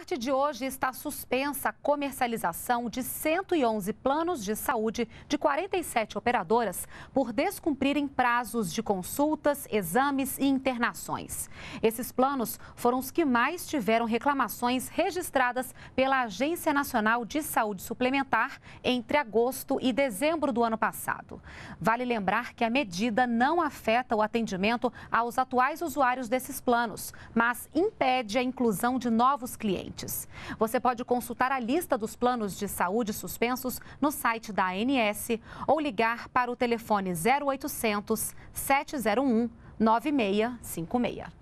partir de hoje está suspensa a comercialização de 111 planos de saúde de 47 operadoras por descumprirem prazos de consultas, exames e internações. Esses planos foram os que mais tiveram reclamações registradas pela Agência Nacional de Saúde Suplementar entre agosto e dezembro do ano passado. Vale lembrar que a medida não afeta o atendimento aos atuais usuários desses planos, mas impede a inclusão de novos clientes pacientes. Você pode consultar a lista dos planos de saúde suspensos no site da ANS ou ligar para o telefone 0800 701 9656.